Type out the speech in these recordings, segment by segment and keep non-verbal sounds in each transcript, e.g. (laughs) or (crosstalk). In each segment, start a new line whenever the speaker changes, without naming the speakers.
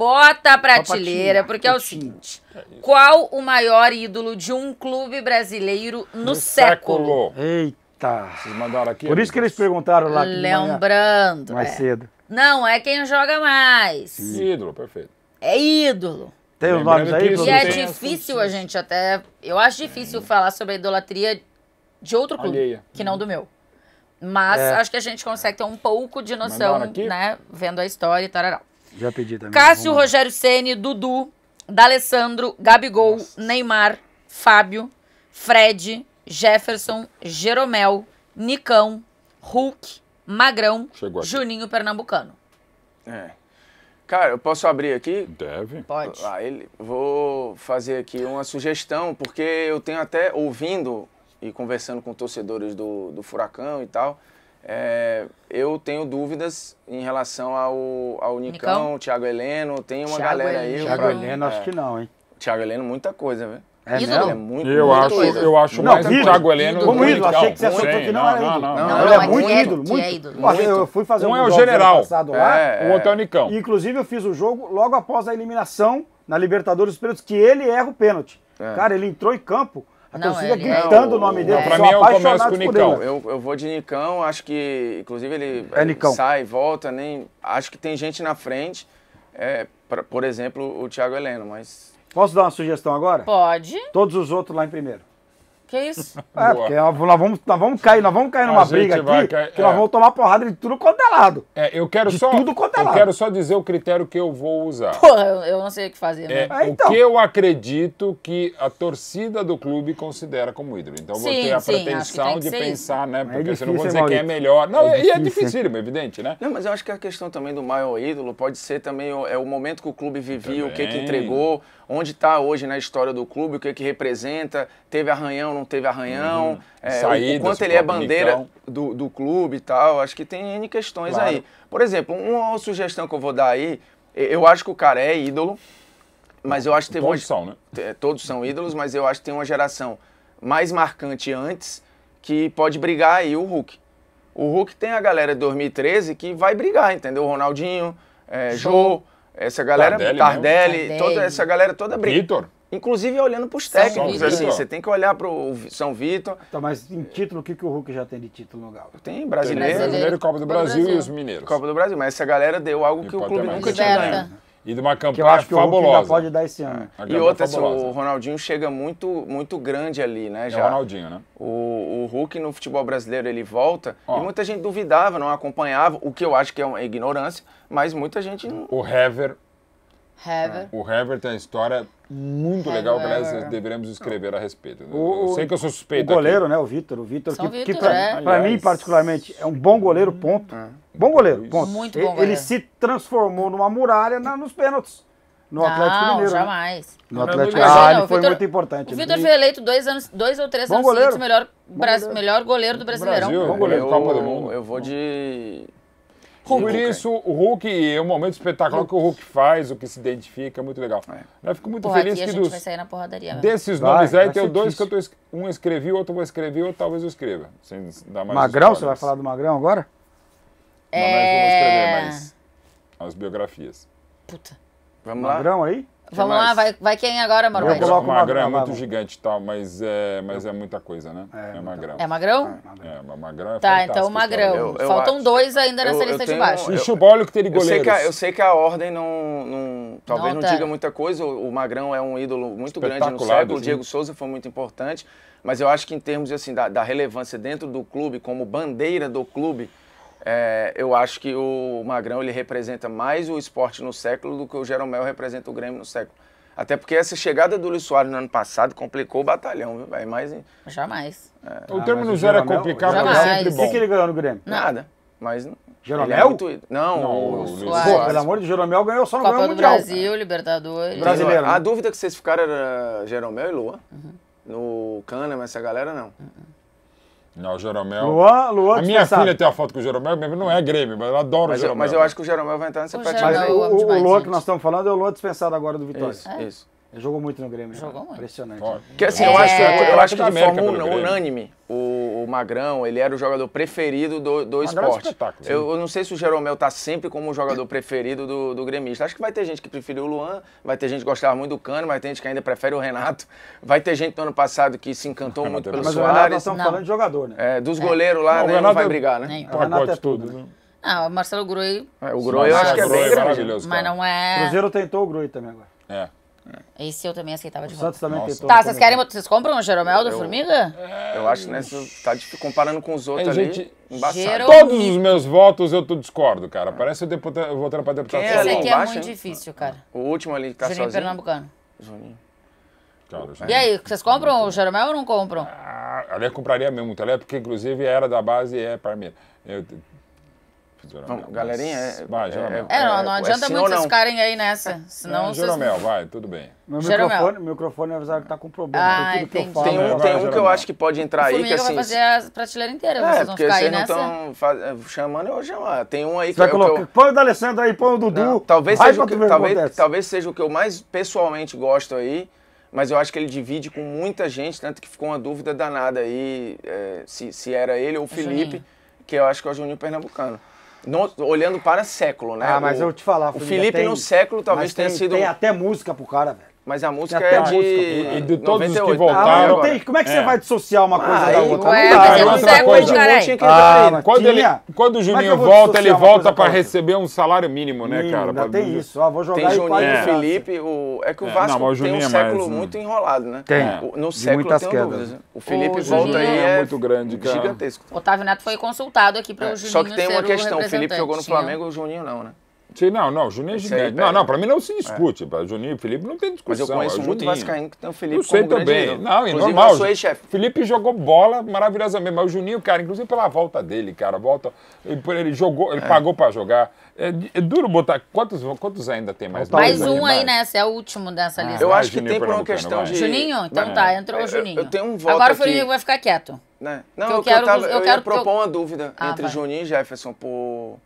Bota a prateleira, porque é o
seguinte. É
qual o maior ídolo de um clube brasileiro no, no século?
século? Eita. Vocês mandaram aqui? Por isso que eles perguntaram lá. Lembrando. mais é. cedo.
Não, é quem joga mais. Sim.
Ídolo,
perfeito.
É ídolo.
Tem
os nomes aí? E é difícil
a gente até... Eu acho difícil é. falar sobre a idolatria de outro clube, Alheia. que não do uhum. meu. Mas é. acho que a gente consegue ter um pouco de noção, né? Vendo a história e tal.
Já pedi também. Cássio, Rogério
Ceni, Dudu, D'Alessandro, Gabigol, Nossa. Neymar, Fábio, Fred, Jefferson, Jeromel, Nicão, Hulk, Magrão, Juninho Pernambucano.
É. Cara, eu posso abrir aqui? Deve. Pode. Ah, ele, vou fazer aqui uma sugestão, porque eu tenho até ouvindo e conversando com torcedores do, do Furacão e tal, é, eu tenho dúvidas em relação ao, ao Nicão, Nicão? Thiago Heleno, tem uma Thiago galera aí. Thiago pra... Heleno, é, acho que não, hein? Thiago Heleno, muita coisa, velho. É, é muito, eu muito acho, coisa. Eu acho não, mais Thiago Heleno Como ídolo, achei que você achou que não, não era ídolo. Não, não, não, não, ele é, é muito é, ídolo.
É muito. É ídolo. Muito. Eu fui fazer um, um é o general, passado lá, é, o outro é o é. Nicão. Inclusive eu fiz o jogo logo após a eliminação na Libertadores dos Pênaltis, que ele erra o pênalti. Cara, ele entrou em campo
a não, torcida é gritando é, o nome dele. para pra mim eu é começo com o Nicão.
Eu, eu vou de Nicão, acho que, inclusive, ele, é sai, volta, nem. Acho que tem gente na frente. É, pra, por exemplo, o Thiago Heleno, mas.
Posso dar uma sugestão agora? Pode. Todos os outros lá em
primeiro.
Que isso? (laughs) É, porque
nós vamos, nós vamos cair, nós vamos
cair numa briga aqui, cair, que é. nós
vamos
tomar porrada de tudo quanto é lado. É, eu quero de só, tudo quanto é lado. Eu quero só dizer o critério que eu vou usar. Pô,
eu não sei o que fazer. É, né? É, então. O que
eu acredito que a torcida do clube
considera como ídolo. Então
sim, vou ter a sim,
pretensão de pensar, né? É porque é difícil, você não vou dizer quem é melhor. Não, é e é dificílimo,
evidente, né? Não, mas eu acho que a questão também do maior ídolo pode ser também o, é o momento que o clube vivia, também. o que que entregou, onde está hoje na história do clube, o que, é que representa, teve arranhão, não teve arranhão, uhum. é, Saídas, o quanto ele é bandeira do, do, clube e tal. Acho que tem N questões claro. aí. Por exemplo, uma sugestão que eu vou dar aí, eu acho que o cara é ídolo, mas eu acho que teve todos uma... são, né? É, todos são ídolos, mas eu acho que tem uma geração mais marcante antes que pode brigar aí o Hulk. O Hulk tem a galera de 2013 que vai brigar, entendeu? O Ronaldinho, é, Jô, essa galera, Tardelli, Tardelli, Tardelli. toda essa galera toda briga. Vitor. Inclusive olhando para os técnicos, assim, você tem que olhar para o São Vitor. Então, mas em título, o que, que o Hulk já tem de título no Galo? Tem brasileiro. Tem brasileiro, Copa do Brasil, Brasil, e os mineiros. Copa do Brasil, mas essa galera deu algo e que o clube nunca tinha ganho. E
de uma campanha que eu acho que fabulosa. o Hulk ainda pode dar esse é, ano. É, e outra, é o
Ronaldinho chega muito, muito grande ali, né? Já. É o Ronaldinho, né? O, o Hulk no futebol brasileiro ele volta Ó. e muita gente duvidava, não acompanhava, o que eu acho que é uma ignorância, mas muita gente. O Hever é. O Hever tem a história
muito legal que aliás,
devemos escrever a respeito.
Né? O, eu sei que eu sou suspeito. O goleiro, aqui. né? O
Vitor. O Vitor, que, que pra, é. pra mim, particularmente, é um bom goleiro, ponto. É. Bom goleiro, ponto. Muito bom ele, goleiro. Ele se transformou numa muralha na, nos pênaltis. No Atlético não, Mineiro. Jamais. Né? No Atlético Mineiro. Né? Ah, foi Victor, muito importante. O né? Vitor
foi eleito dois, anos, dois ou três bom anos goleiro. melhor, goleiro. melhor goleiro do Brasileirão. Brasil, bom goleiro,
eu, Copa do Mundo. Eu vou de por isso, o Hulk, é um momento espetacular que o Hulk faz, o que se identifica, é muito legal. É. Eu fico muito Porra, feliz que dos, desses vai, nomes aí, tem dois que eu tô, um escrevi, outro vou escrever, outro talvez eu escreva. Sem dar mais Magrão, você vai falar
do Magrão agora? Não,
mas vamos escrever é. mais
as biografias. Puta. Vamos Magrão lá? aí? Vamos lá, vai,
vai quem agora, Mauro? Eu coloco o Magrão, é muito
gigante e tal, mas é, mas é muita coisa, né? É, é, é Magrão.
É Magrão?
É, mas Magrão é Tá, então o Magrão. Eu,
Faltam acho. dois ainda nessa eu, lista tenho, de baixo. E
Chubólio que teria goleiros. Sei que a, eu
sei que a ordem não... não talvez não, não diga muita coisa. O, o, Magrão é um ídolo muito grande no século. O Diego Souza foi muito importante. Mas eu acho que em termos assim, da, da relevância dentro do clube, como bandeira do clube é, eu acho que o Magrão ele representa mais o esporte no século do que o Jeromel representa o Grêmio no século. Até porque essa chegada do Luiz Soares no ano passado complicou o batalhão, viu? Véio? Mas,
Jamais. É, o término zero é complicado, mas é sempre bom. O que ele ganhou no Grêmio? Nada.
Mas é Jeromel? É muito... Não, não, o Soares. Pô, pelo amor de Jeromel ganhou só no Copa Grêmio do Mundial. Brasil,
Libertadores. Brasileiro. Né?
A dúvida que vocês ficaram era Jeromel e Lua. Uhum. No Cana, mas essa galera não. Uhum. Não, o Jeromel. Luan, Luan A minha filha
tem a foto com o Jeromel, não é Grêmio, mas eu adoro mas, o Jeromel. Mas eu acho que o
Jeromel vai entrar nessa
prateleira. o, o, o Luan que nós estamos falando é o Luan dispensado agora do Vitória. Isso, é?
isso. Jogou muito no Grêmio. Jogou muito. Impressionante.
Porque assim, eu acho, é, eu acho que de é forma un,
unânime, o, o, Magrão, ele era o jogador preferido do, do é esporte. É eu, eu, não sei se o Jeromel tá sempre como o jogador preferido do, do gremista. Acho que vai ter gente que preferiu o Luan, vai ter gente que gostava muito do Cano, vai ter gente que ainda prefere o Renato. Vai ter gente no ano passado que se encantou muito é pelo Mas Soares. Mas estamos tá falando de
jogador, né? É, dos goleiros lá, não, né? Não vai brigar, né? O Renato é
tudo, né?
Ah, o Marcelo Groi. É, o Groi eu acho que é bem grande. Mas não é... Cruzeiro tentou o Groi também agora. É. É. Esse eu também aceitava de volta. Santos também tentou. Tá, vocês querem. Vocês compram o Jeromel do Eu- Formiga? É, eu acho
que tá comparando com os outros É, ali, gente, Todos
os
meus votos eu tô- discordo, cara. Parece eu deputa- eu votando pra deputado. é Esse aqui é muito
difícil, cara.
O último ali que tá Juninho sozinho. Pernambucano. Juninho. Cara, E aí,
vocês compram o Jeromel ou não compram? Ah,
ali eu compraria mesmo tá o porque inclusive era da base e é Parmeira. Eu não, galerinha, é- vai, é- Joromel. É, não, é, não adianta é, muito vocês ficarem
aí nessa. Senão
não, Joromel, vocês...
vai,
tudo bem. Meu
Jeromel. microfone, meu microfone avisado que tá com problema. Ah, tem, tem né? um, tem um que eu
acho que pode entrar o aí. Que, assim, vai fazer
a prateleira inteira, é, vocês vão ficar aí nessa. Não
faz... chamando, eu vou chamar. Tem um aí Você que, vai eu, colocar... eu...
Põe o Alessandra aí, põe o Dudu. Não, talvez, seja o que, talvez,
talvez seja o que eu mais pessoalmente gosto aí mas eu acho que ele divide com muita gente, tanto que ficou uma dúvida danada aí é, se, se era ele ou o Felipe, Juninho. que eu acho que é o Juninho Pernambucano. No, olhando para século, né? Ah, mas o, eu te falar, O Felipe tem, no século talvez tem, tenha sido. Tem até
música pro cara, velho. Mas a música é de. E, de todos 98. os que voltaram. Ah, tem, né? como é que é. você vai dissociar uma ah, coisa ah, da outra? não, é, não, não dá. É é coisa. Coisa. Né? Ah, Tinha que ah, aí, quando, ele,
quando o é Juninho volta, ele volta para receber um salário mínimo, né, cara? Ainda tem isso. Ah, vou jogar tem Juninho e Felipe.
O, é que o Vasco não, o tem um século
muito
enrolado, né? Tem.
No século
tem dúvidas. O
Felipe volta aí é muito grande, cara. Gigantesco.
Otávio Neto foi consultado aqui para o Juninho. Só que tem uma questão. O Felipe jogou no Flamengo,
o Juninho não, né?
Sim, não, não, o Juninho é gigante. Não, não, para mim não se é. discute. É. Juninho e Felipe não tem discussão. Mas eu conheço é muito Vascaíno que tem o Felipe Eu sei também. Não, é normal. Eu chefe. Felipe jogou bola maravilhosamente, mas o Juninho, cara, inclusive pela volta dele, cara, volta, ele, ele jogou, ele é. pagou para jogar. É, é, duro botar. Quantos, quantos ainda tem mais? Mais
um aí, né? Esse é o último dessa ah, lista. Eu acho que tem por uma questão de. Juninho? Então tá, entrou é, o Juninho. Eu tenho
um voto Agora o Juninho vai
ficar quieto.
Né? Não, eu, quero, eu, tava, eu, eu quero propor uma dúvida ah, entre Juninho e Jefferson por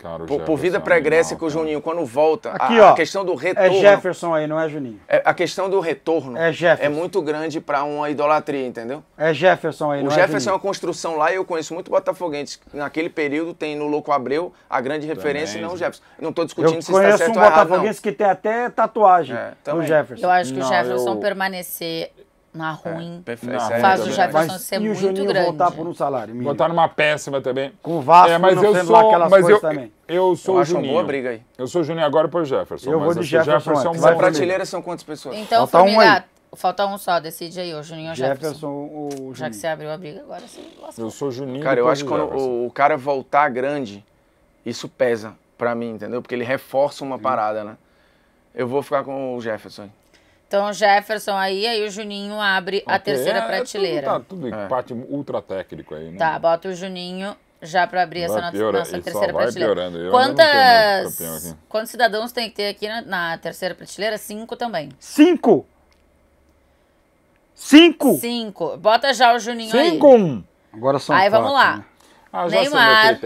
Cara, por, por vida pregressa que o Juninho, quando volta, Aqui, a, ó, a, questão do é retorno. É Jefferson aí, não é Juninho? É, a questão do retorno é, Jefferson. é muito grande para uma idolatria, entendeu?
É Jefferson aí, o Jefferson é? Jefferson é uma
construção lá e eu conheço muito botafoguenses. Naquele período tem no Louco Abreu a grande referência e não o Jefferson. Não estou discutindo eu se está certo um ou errado. conheço um botafoguense que
tem até tatuagem é, no Jefferson.
Eu acho que não, o
Jefferson eu... permanecer na é, ruim.
É,
na faz o Jefferson mas,
ser muito grande. E o Juninho grande. voltar
por um salário mínimo.
Botar numa péssima também. Com o Vasco é, mas eu sou, aquelas mas eu, também. Eu sou eu o Juninho. Uma boa briga aí. Eu sou o Juninho agora para o Jefferson. Eu vou de assim, Jefferson. Jefferson mas a prateleira são
quantas pessoas? Então, Falta família,
um falta um só, decide aí, o Juninho ou Jefferson. Jefferson ou Juninho. Já que você abriu a briga, agora você lascou. Eu sou Juninho.
Cara, eu acho que quando o, cara voltar grande, isso pesa para mim, entendeu? Porque ele reforça uma Sim. parada, né? Eu vou ficar com o Jefferson.
Então Jefferson aí, aí o Juninho abre okay, a terceira é, prateleira. Tudo, tá
tudo é. parte ultra técnico aí, né? Tá,
bota o Juninho já para abrir vai essa piora, nossa, terceira prateleira. Quantas, quantos cidadãos tem que ter aqui na, na terceira prateleira? Cinco também.
Cinco? Cinco?
Cinco. Bota já o Juninho Cinco.
aí. Cinco! Agora são Aí quatro, vamos lá. Né?
Ah, Neymar,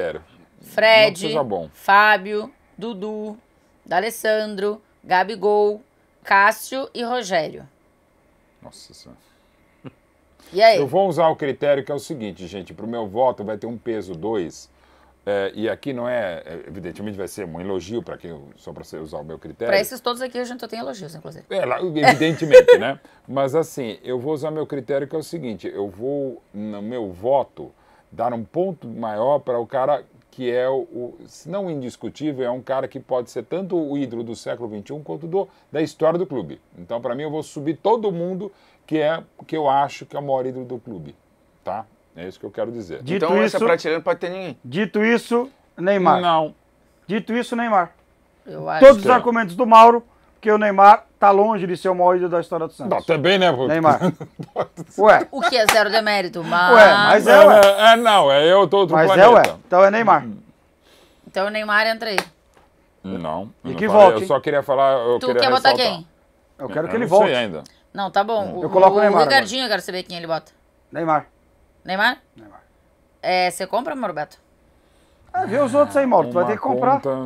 Fred, Fábio, Dudu, D'Alessandro, Gabigol, Cássio e Rogério. Nossa Senhora. E aí? Eu
vou usar o critério que é o seguinte, gente: para o meu voto vai ter um peso 2. É, e aqui não é, é, evidentemente vai ser um elogio para quem só para usar o meu critério. Para esses
todos aqui a gente tem elogios, inclusive.
É, evidentemente, (laughs) né? Mas assim, eu vou usar meu critério que é o seguinte: eu vou, no meu voto, dar um ponto maior para o cara que é, o, o, se não indiscutível, é um cara que pode ser tanto o ídolo do século XXI quanto do, da história do clube. Então, para mim, eu vou subir todo mundo que é que eu acho que é o maior ídolo do clube. Tá? É isso que eu
quero dizer. Dito então, isso, essa prateleira não pode ter ninguém. Dito
isso, Neymar. Não.
Dito isso, Neymar. Todos que... os é.
argumentos do Mauro,
porque o Neymar tá longe de ser o maior ídolo da história do Santos. Não, também,
né, pô? Neymar. (laughs)
ué.
O que é zero demérito, mas... Ué, mas é, ué.
É, é não, é eu, tô outro mas é, planeta. Mas é, ué. Então é Neymar. Hum.
Então o Neymar entra aí.
Não. E que volte. Eu só queria falar... Eu tu
queria quer ressaltar. botar quem? Eu quero eu que ele volte. Não ainda. Não, tá bom. Hum. O, eu coloco o, o Neymar. O Ricardinho, agora. eu quero saber quem ele bota. Neymar. Neymar? Neymar. É, você compra, Mauro
Ah, vê os outros aí, Mauro. Tu vai ter que comprar. Conta...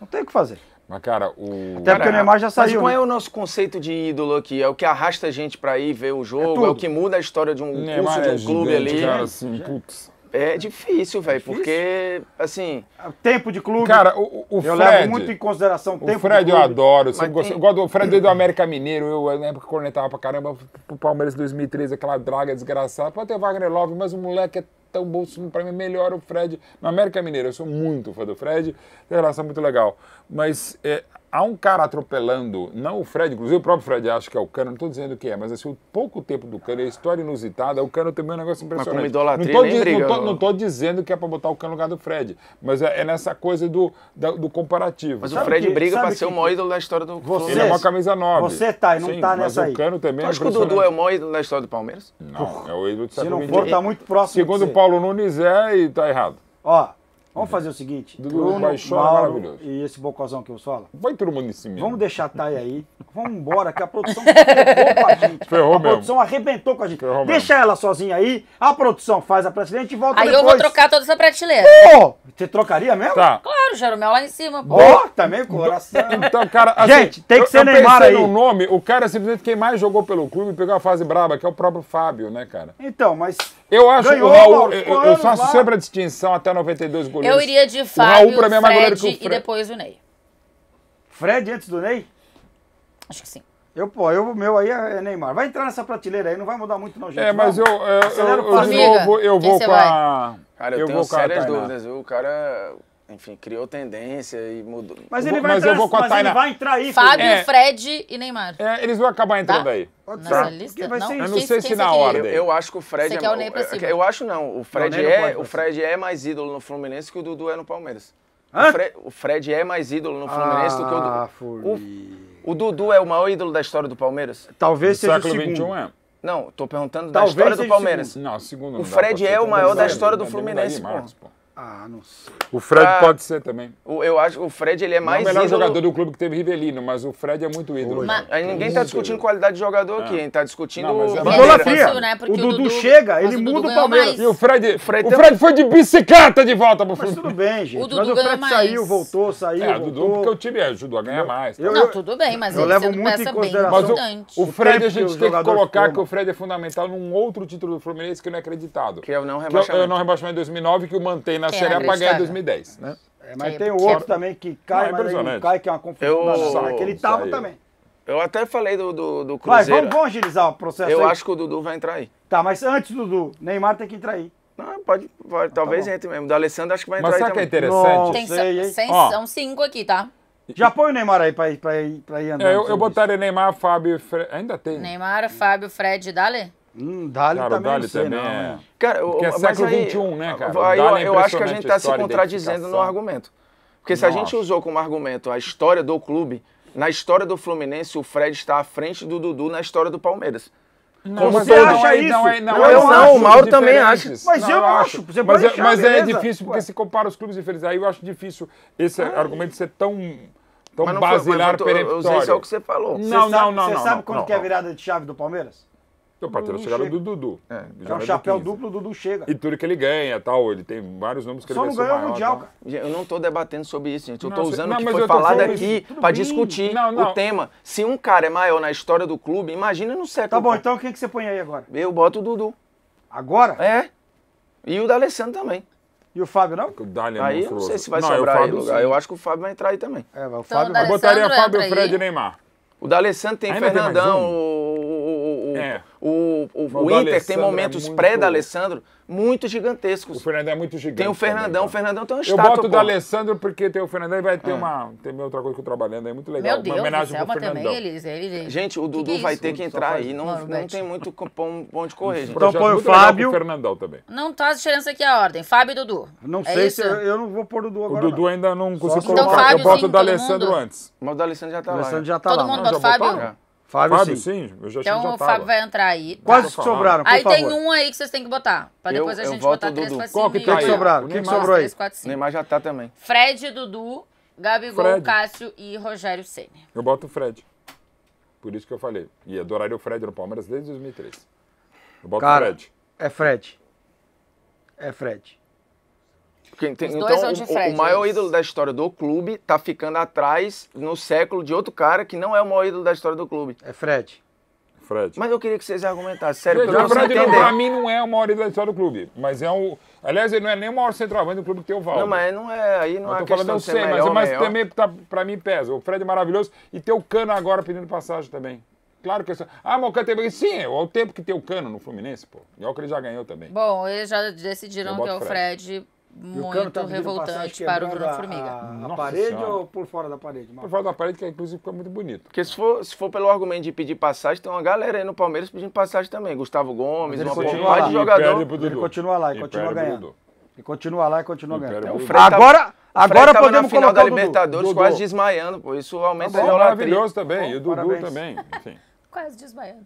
Não tem o que fazer. Mas, cara, o. Até porque o Neymar já saiu. Mas qual né? é
o nosso conceito de ídolo aqui? É o que arrasta a gente para ir ver o é jogo? É, é, o que muda a história de um curso de é um é clube ali? Cara, assim, putz. É difícil, velho, porque, assim. Ah, tempo de clube. Cara, o, o eu Fred. Eu levo muito em consideração o tempo. O Fred eu adoro.
Assim, eu gosto, tem... eu gosto do Fred do América Mineiro. Eu, na época, cornetava pra caramba pro Palmeiras 2013, aquela draga desgraçada. Pode ter Wagner Love, mas o moleque é então o Bolsonaro para mim é melhor o Fred. No América Mineira. eu sou muito fã do Fred, tem relação muito legal. Mas é, há um cara atropelando, não o Fred, inclusive o próprio Fred acha que é o Cano, não estou dizendo que é, mas assim, o pouco tempo do Cano, a história inusitada, o Cano também é um negócio impressionante. Mas como idolatria, não estou não tô, dizendo que é para botar o Cano no lugar do Fred, mas é, é nessa coisa do, da, do comparativo. Mas sabe o Fred que, briga para ser o maior
ídolo da história do Você, Ele é uma camisa nova. Você tá e não Sim, tá nessa mas aí. o Cano também é acha que o Dudu é o maior ídolo da história do Palmeiras? Não, é o ídolo de Se não for, é. tá muito próximo Segundo o
Paulo Nunes é e está errado. Ó,
Vamos fazer o seguinte. Do Bruno, Baixola, é Mauro maravilhoso. e esse bocozão que eu falo. Vai todo mundo em cima. vamos deixar a Thay aí. Vamos embora, que a produção (laughs) ferrou com a gente. Ferrou a mesmo. produção arrebentou com a gente. Ferrou Deixa mesmo. ela sozinha aí, a produção faz a prateleira e volta aí depois. Aí eu vou trocar
toda essa prateleira. Pô,
você
trocaria mesmo? Tá.
Claro, Jeromel lá em cima. Pô,
também tá coração. Então, então, cara, assim, gente, tem que eu, ser eu Neymar aí. no
nome, o cara é simplesmente quem mais jogou pelo clube pegou a fase braba, que é o próprio Fábio, né, cara? Então, mas... Eu acho que o Raul, eu, eu faço lá. sempre a distinção até 92 goleiros eu iria
de Fábio, o Raul, é Fred, que o e depois o Ney.
Fred antes do Ney?
Acho que sim. Eu, pô, eu, o meu aí é Neymar. Vai entrar nessa prateleira aí, não vai mudar muito não, gente. É, mas eu, eu, eu, eu, vou, eu vou com
a... Cara, eu, tenho sérias dúvidas, O cara enfim, criou tendência e mudou. Mas ele vai, mas entrar, eu vou com a assim, mas Taina. ele vai entrar aí. Fábio, é,
Fred e Neymar. É, eles
vão acabar entrando tá? aí. Pode tá. Lista? Vai não? Eu não quem, sei se na ordem Eu, eu, acho que o Fred você é, o, eu, eu acho não. O Fred, não, é, o Fred é mais ídolo no Fluminense que o Dudu é no Palmeiras. O, Fre o, Fred é mais ídolo no Fluminense ah, do que o Dudu. Ah, o, o, Dudu é o maior ídolo da história do Palmeiras? Talvez seja século o segundo. 21 é. Não, tô perguntando Talvez da história do Palmeiras. Segundo. Não, segundo. Não é o Fred é o maior da história do tá Fluminense, pô. Ah, não sei. O Fred ah, pode ser também. O, eu acho que o Fred ele é, é mais. Não o melhor ídolo... jogador
do clube que teve Rivelino, mas o Fred é
muito ídolo. Mas, ninguém está discutindo qualidade de jogador aqui, ah. hein? Tá discutindo. Não, mas é idolatria. Né? O, o Dudu chega, ele muda o Palmeiras. E o Fred. O Fred, o tá- Fred
foi de bicicleta de volta pro Mas Tudo bem, gente. O Dudu mas o Fred saiu, voltou, saiu. É, voltou. Dudu, porque o time ajudou a ganhar mais. Tá? Eu, eu, não, tudo bem, mas eu ele levo muito em consideração. o, Fred, a gente tem que colocar que o Fred é fundamental num outro título do Fluminense que não é acreditado. Que é o não rebaixamento. Que é o é não rebaixamento de 2009 que o mantém na é Série A pra ganhar 2010, né? É, mas é tem o outro também
que cai, não, é mas não cai, que é uma confusão. Eu... Aquele é tava também. Eu até falei do, do, do Cruzeiro. Mas vamos, vamos agilizar o processo Eu aí. acho que o Dudu vai entrar aí. Tá,
mas antes, do Dudu, Neymar tem que entrar aí.
Não, pode, pode ah, tá talvez tá entre mesmo. Da Alessandra acho que vai entrar mas aí também. Mas
sabe que é interessante? Não Sei, Ó, são
cinco aqui, tá?
Já põe o Neymar aí pra ir, pra ir, pra ir andando.
Eu, eu
botaria Neymar, Fábio Fred... Ainda tem.
Neymar, Fábio, Fred e Dale?
Hum, Dali
cara, também, Dali também não, é. Né? Cara, Porque é século XXI, né, cara? Aí eu, é eu acho que a gente está se contradizendo no argumento. Porque se Nossa. a gente usou como argumento a história do clube, na história do Fluminense, o Fred está à frente do Dudu na história do Palmeiras. Não, Como você acha é, isso? É, não, não, é, não, eu não o Mauro também acha.
Mas não, eu não acho. acho. mas deixar, é, mas é difícil, porque Ué. se compara os clubes diferentes. Aí eu acho difícil esse Ai. Ah. argumento ser tão, tão basilar, foi, eu, eu, eu, isso é o que você falou. Não, você não, sabe, não. Você sabe quando que é a
virada de chave do Palmeiras?
o partiu da chegada do Dudu. É, é um chapéu duplo, o Dudu chega. E tudo que ele ganha tal, ele tem vários nomes que Só ele Só não ganhou o Mundial, cara.
Eu não estou debatendo sobre isso, gente. Eu estou usando não, o que foi falado aqui para discutir não, não. o tema. Se um cara é maior na história do clube, imagina no século. Tá bom, então o que você põe aí agora? Eu boto o Dudu. Agora? É. E o da Alessandro também. E o Fábio não? É o é aí eu não sei se vai não, é sobrar aí lugar. Eu acho que o Fábio vai entrar aí também. É, vai, o então, Fábio vai. Eu botaria Fábio, Fred e Neymar. O D'Alessandro tem Fernandão, tem o, é. O, o, o, Inter tem é momentos é muito... pré-D'Alessandro muito gigantescos. O Fernandão é muito gigante. Tem o Fernandão, o Fernandão tem um estátua.
Eu boto o D'Alessandro porque tem o Fernandão e vai ter ah. uma... Tem outra coisa que eu trabalhando aí, muito legal. Meu Deus uma homenagem do Fernandão. também
eles, eles... Gente, o Dudu que que é vai ter
que entrar aí, não,
não, tem muito ponto de correr, Então põe é o Fábio... O
Fernandão também.
Não tá diferença aqui a ordem, Fábio e Dudu. Não é sei isso? se... Eu, não vou pôr o Dudu agora, O Dudu não. ainda
não conseguiu então colocar. Então, eu boto o D'Alessandro antes. Mas o D'Alessandro já tá lá. Né? já tá lá. Todo mundo né? bota o então Fábio? Fábio, Fábio sim. sim. Eu já então já o Fábio vai entrar aí. Tá? Quase que sobraram, Aí tem
um aí que vocês têm que botar. Pra depois eu, a gente botar três 3, 4, Qual que, que sobraram? O que sobrou aí? Nem mais Neymar
já
tá também.
Fred, Dudu, Gabigol, Fred. Cássio e Rogério Senna.
Eu boto o Fred. Por isso que eu falei. E adoraria o Fred no Palmeiras desde 2003. Eu boto o Fred.
É Fred. É Fred.
Tem, então, o, o, maior ídolo da história do clube tá ficando atrás no século de outro cara que não é o maior ídolo da história do clube. É Fred. Fred. Mas eu queria que vocês argumentassem, sério, porque Fred, Não,
pra
mim não é o maior ídolo da história do clube, mas é um... Aliás, ele não é nem o maior centroavante do clube que tem o Val Não, mas não é, aí não é tô falando, eu sei, mas, melhor, mas também tá, pra mim pesa. O Fred é maravilhoso e tem o Cano agora pedindo passagem também. Claro que eu Ah, mas o Cano tem. Sim, é o tempo que tem o Cano no Fluminense, pô. E o que ele já ganhou também.
Bom, eles já decidiram que é o Fred. Fred muito tá revoltante para o Bruno Formiga. A,
a parede senhora. ou por fora da parede? Marcos? Por fora da parede, que é, inclusive ficou muito bonito.
Porque se for, se for pelo argumento de pedir passagem, tem uma galera aí no Palmeiras pedindo passagem também. Gustavo Gomes, uma continua de jogador.
Ele continua lá e, e continua ganhando. Ele continua lá e continua ganhando. Então, Fred agora, o agora Fred podemos na final da Libertadores Dudu. quase
desmaiando, pô. Isso tá aumenta tá bom, a idolatria. Maravilhoso também, bom, e o Dudu parabéns. também.
quase desmaiando.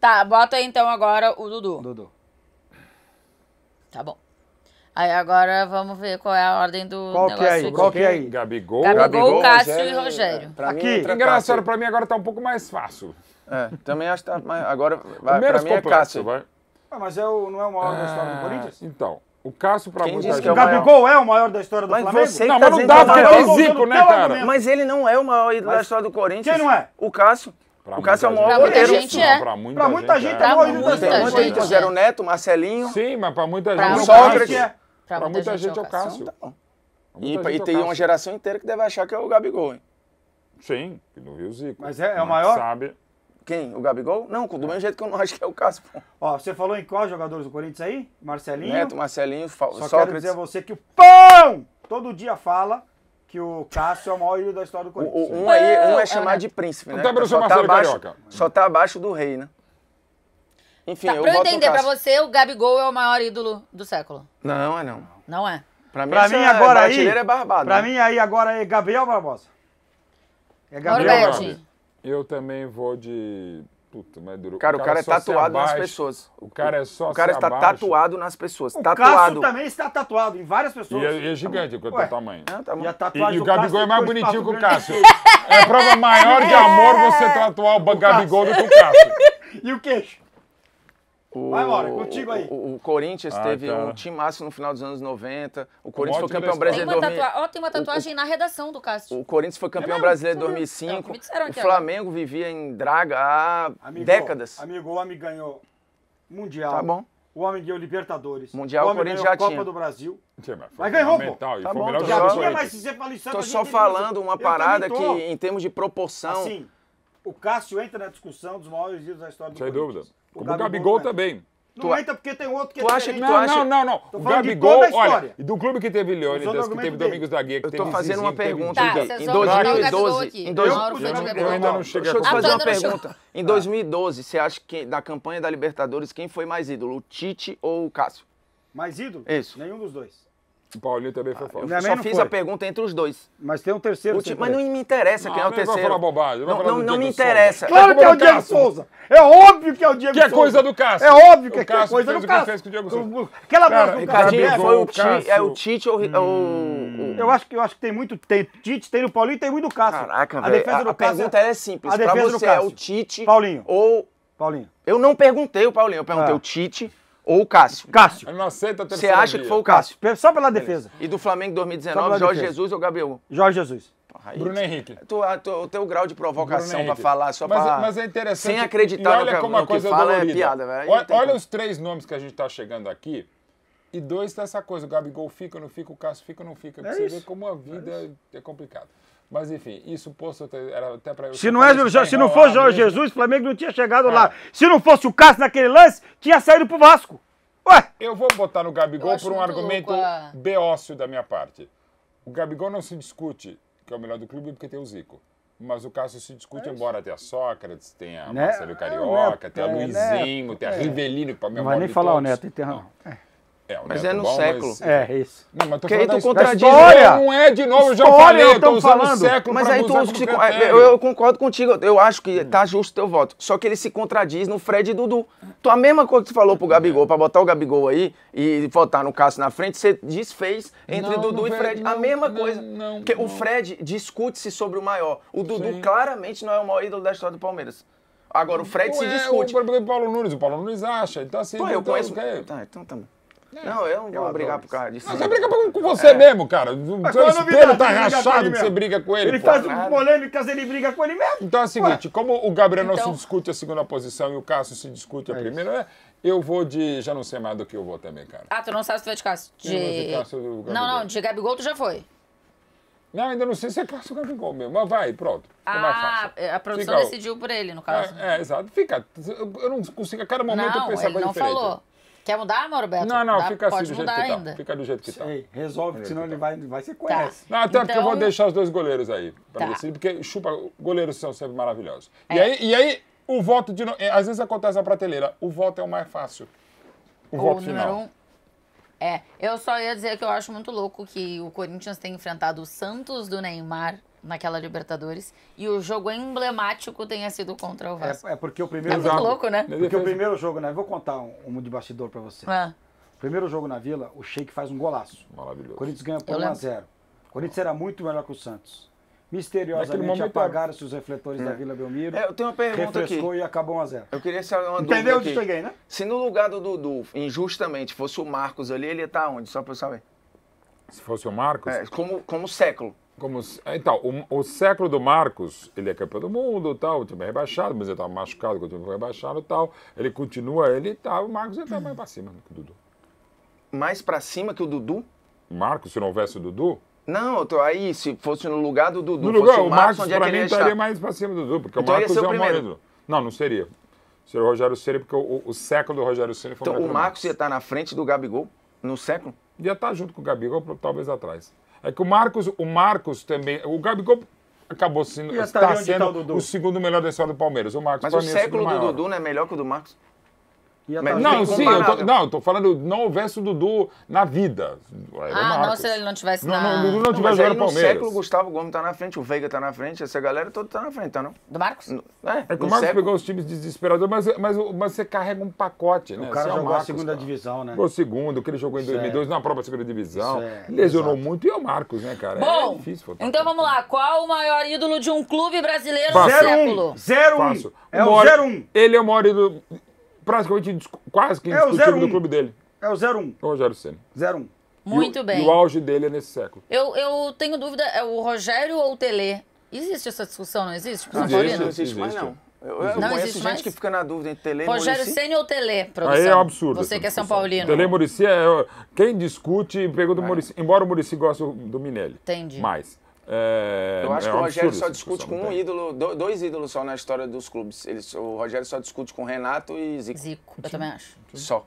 Tá, bota aí então agora o Dudu. Dudu. Tá bom. Aí agora vamos ver qual é a ordem do qual negócio. Que é aí? Qual que é aí? Gabigol, Gabigol, Gabigol Cássio Rogério, e Rogério. Aqui, engraçado,
para mim agora tá um
pouco mais fácil.
É, também
acho que tá, mas agora
vai, menos mim é Cássio. Vai.
Ah,
mas é o, não é o maior da
história do ah, Corinthians? Então, o Cássio pra muita gente... Tá é o Gabigol
maior? é o maior da história do mas
Flamengo? Você não, tá mas não dá porque tem é Zico, né, cara? Mas
ele não é o maior mas... da história do Corinthians. Quem não é? O Cássio. Pra o Cássio é o tá maior goleiro. É. Pra muita, pra muita gente, é. gente é. Para muita gente é. Pra muita gente é. Neto, Marcelinho. Sim, mas pra muita gente. Pra Sócrates. É. Para muita, muita, gente, é o é Cássio. Então. E, e é tem uma geração inteira que deve achar que é o Gabigol, hein? Sim, que não viu o Zico. Mas é, é o maior? Sabe. Quem? O Gabigol? Não, do mesmo jeito que eu não acho que é o Cássio. Pô. Ó, você falou em quais
jogadores do Corinthians aí? Marcelinho? Neto, Marcelinho, Fa Só Sócrates. quero dizer a você que o
pão todo
dia fala que o Cássio é o maior ídolo da história do Corinthians. O, o, um, aí, um é chamado é. de príncipe, né?
Até só, tá abaixo, só tá abaixo do rei, né? Enfim, tá, eu pra eu entender, pra você,
o Gabigol é o maior ídolo do século.
Não, é não. Não é. Pra
mim,
pra mim é agora aí. É barbado, pra né? mim aí agora é Gabriel Barbosa.
É
Gabriel Barbosa.
Eu também vou de. Puta, mas durou. Cara, o cara, o cara é, é, tatuado nas pessoas. O cara é só
O cara está abaixo. tatuado nas pessoas. O tatuado. Cássio também
está tatuado em várias pessoas. E é, é gigante com o tamanho. É, tá e, e, e, o Gabigol é mais bonitinho que o Cássio.
é
prova maior de (laughs) é. amor você tatuar o, o Gabigol do que o Cássio. (laughs) E o queixo? O, Vai, é contigo aí. O, o Corinthians ah, teve tá. um time máximo no final dos anos 90. O Corinthians foi campeão brasileiro. Tem uma, tatua...
oh, tem uma tatuagem o, na redação do Cássio.
O Corinthians foi é campeão é brasileiro em 2005. Não, o Flamengo agora. vivia em draga há amigo, décadas.
Amigo, o homem ganhou Mundial. Tá bom. O homem ganhou Libertadores. Mundial, o, o Corinthians já Copa tinha. do
Brasil. Sim, mas, ganhou, pô. Tá bom, melhor já tinha, mas se Tô só falando uma parada que, em termos de proporção... Assim,
o Cássio entra na discussão dos maiores ídolos da história do Corinthians. Sem dúvida.
O Como Gabigol, Gabigol né? também. Não tu... entra
porque tem outro que tu é acha que tu não, acha... não, não, não. O Gabigol, olha,
E do clube que teve Leônidas, que teve
Domingos da Guia, que eu teve Eu tô fazendo uma pergunta. Tá, em 2012, em 2012. eu ainda não chega Deixa eu te fazer uma pergunta. Em 2012, tá. você acha que da campanha da Libertadores quem foi mais ídolo, o Tite ou o Cássio? Mais ídolo? Isso. Nenhum dos dois. O Paulinho também foi fora. Ah, eu só
fiz foi. a pergunta entre os dois. Mas tem um terceiro. Último, mas não me interessa quem é o é terceiro. Não bobagem. Não, é não, não, me interessa. Claro que é o Diego Souza. É óbvio que é o Diego Souza. Que é coisa do Cássio. É óbvio que é coisa do Cássio. fez com o Diego Souza. Aquela cara, do Cássio. É foi o, Cássio. É o
Tite ou... Hum.
Eu, acho que, eu acho que tem muito... Tem, Tite, tem o Paulinho e tem muito do Cássio. Caraca, velho. A defesa do Cássio... A pergunta é simples. A defesa do Cássio. é o
Tite ou... Paulinho. Eu não perguntei o Paulinho. Eu perguntei ah. o Tite... Ou o Cássio. Cássio. não Você acha que foi o Cássio? É, só pela defesa. E do Flamengo 2019, Jorge defesa. Jesus ou Gabriel?
Jorge Jesus. Aí, Bruno Henrique.
Tu, tu, o teu grau de provocação para falar só é- para. Mas é interessante. Sem acreditar olha no que, como a coisa fala dolorida. é piada, velho. Olha, olha os três nomes
que a gente está chegando aqui. E dois tá essa coisa, o Gabigol fica, não fica, o Cássio fica, ou não fica. É você isso. vê como a vida é, é complicada. Mas enfim, isso posto era até para Se não, é, se não
fosse Jorge Jesus, o Flamengo não tinha chegado lá. Se não fosse o Cássio naquele lance, tinha saído pro Vasco.
Ué. Eu vou botar no Gabigol por um argumento louco, ah. beócio da minha parte. O Gabigol não se discute que é o melhor do clube porque tem o Zico. Mas o Cássio se discute, é embora tenha Sócrates, tenha né? Marcelo é, Carioca, é, tenha é, né? Luizinho, tenha é. Rivelino, para mim é o Não vai nem falar
todos. o Neto,
tem é, mas é no século. Mas... É, é, isso. Não, mas tô que aí tu contradiz. História. Não é de novo, eu já falei, eu tô usando falando. século Mas aí tu usa que eu, é, eu, concordo contigo, eu acho que tá justo o teu voto. Só que ele se contradiz no Fred e Dudu. Tu, a mesma coisa que tu falou pro é. Gabigol, pra botar o Gabigol aí e votar no Cássio na frente, você desfez entre não, Dudu não, e Fred. a mesma coisa. Não, Porque o Fred discute-se sobre o maior. O Dudu Sim. claramente não é o maior ídolo da história do Palmeiras. Agora, o Fred não se é discute. O Paulo Nunes, o Paulo Nunes acha. Então, assim. Pô, eu então, conheço. Tá, então tá bom. É. Não, eu não eu brigar por causa disso. você briga com você é. mesmo,
cara. O
seu espelho tá rachado que você briga com ele. Ele pô. faz Nada.
polêmicas, ele briga com ele mesmo. Então é o seguinte, Ué. como o Gabriel então... não se então. discute a segunda posição e o Cássio se discute a é primeira, eu vou de... Já não sei mais do que eu vou também, cara. Ah,
tu não sabe se tu vai de Cássio? De... não, não, de Gabigol tu já foi.
Não, ainda não sei se é Cássio Gabigol mesmo, mas vai, pronto.
Ah, é, a produção Fica... decidiu por ele, no caso.
É, é, exato. Fica, eu não consigo, a cada momento não, eu pensava diferente. Não, ele não falou.
Quer mudar, Mauro Beto? Não, não, Dá, fica assim do jeito que tá. ainda. tá.
Fica do jeito que Sei, tá. Resolve, senão ele vai, vai ser conhece. Tá. Não, até então... porque eu vou então- deixar os dois goleiros aí para tá. decidir, porque chupa, goleiros são sempre maravilhosos. É. E, aí, e aí, o voto de. É, às vezes acontece na prateleira, o voto é o mais fácil.
O, o voto número final. Um... É, eu só ia dizer que eu acho muito louco que o Corinthians tenha enfrentado o Santos do Neymar naquela Libertadores e o jogo emblemático tenha sido contra o é, Vasco. É, é
porque o é primeiro é jogo. louco, né? Porque o primeiro jogo, né? Vou contar um, um de bastidor para você. Ah. Primeiro jogo na Vila, o Sheik faz um golaço. Maravilhoso. O Corinthians ganha por 1x0. O Corinthians era muito melhor que o Santos. Misteriosamente apagaram-se os é. refletores é. da Vila Belmiro. É, eu tenho uma pergunta refrescou aqui. e acabou 1 a 0
Eu queria saber uma Entendeu onde cheguei, né? Se no lugar do Dudu, injustamente, fosse o Marcos ali, ele ia estar tá onde? Só para eu saber. Se fosse o Marcos? É, como,
como século como ah, então o, o, século do Marcos ele é campeão do mundo tal o time é rebaixado mas ele estava tá machucado quando o time foi rebaixado tal ele continua ele tal tá, o Marcos está mais para
cima que o Dudu mais para cima que o Dudu Marcos se não houvesse o Dudu não, tô aí se fosse no lugar do Dudu. No lugar, o Marcos, Marcos para é mim estaria mais para cima do Dudu, porque então o Marcos é o primeiro.
Não, não seria. Seria o Rogério Ceni, porque o, o, o, século do Rogério Ceni foi então, o Marcos. Marcos ia estar na frente do Gabigol no século? Ia estar junto com o Gabigol, talvez atrás. É que o Marcos, o Marcos também, o Gabigol acabou sendo, está sendo tá o, o segundo melhor da história do Palmeiras. O Marcos Mas é o século do, do Dudu não é melhor que o do Marcos? Mas não, sim, eu tô, não, eu tô falando não houvesse o Dudu na vida. É, é ah, não, se
ele não tivesse não, na... Não, Dudu
não, tivesse jogado no Palmeiras. século, o Gustavo Gomes tá na frente, o Veiga tá na frente, essa galera toda tá na frente, tá não? Do Marcos? É, é que o Marcos século. pegou os times desesperados, mas, mas, mas você carrega um pacote, né? É, o cara jogou é Marcos, a segunda
cara. divisão, né? O segundo, que ele jogou em 2002, na própria segunda divisão. É, Lesionou Exato. muito e é o Marcos, né, cara? Bom, é difícil, então
vamos lá. Qual o maior ídolo de um clube brasileiro do século?
zero 01. É o Ele é o maior ídolo praticamente quase que é indiscutível do clube dele. É o 01. É o Rogério Senna. 01.
Muito e o, bem. E o
auge dele é nesse século.
Eu, eu tenho dúvida, é o Rogério ou o Tele? Existe essa discussão, não existe? Não, tipo, existe, não existe, mais
não. Eu, eu não conheço gente mais? que fica na dúvida entre Tele e Rogério Ceni
ou Tele, produção? Aí é um absurdo. Você que é São Paulino. Tele e
Murici é... Quem discute, pergunta é. o Embora o Murici goste do Minelli. Entendi. É, eu acho é que o Rogério só discute com um
ídolo, dois ídolos só na história dos clubes. Ele, o Rogério só discute com Renato e Zico. Zico, eu também acho. Só.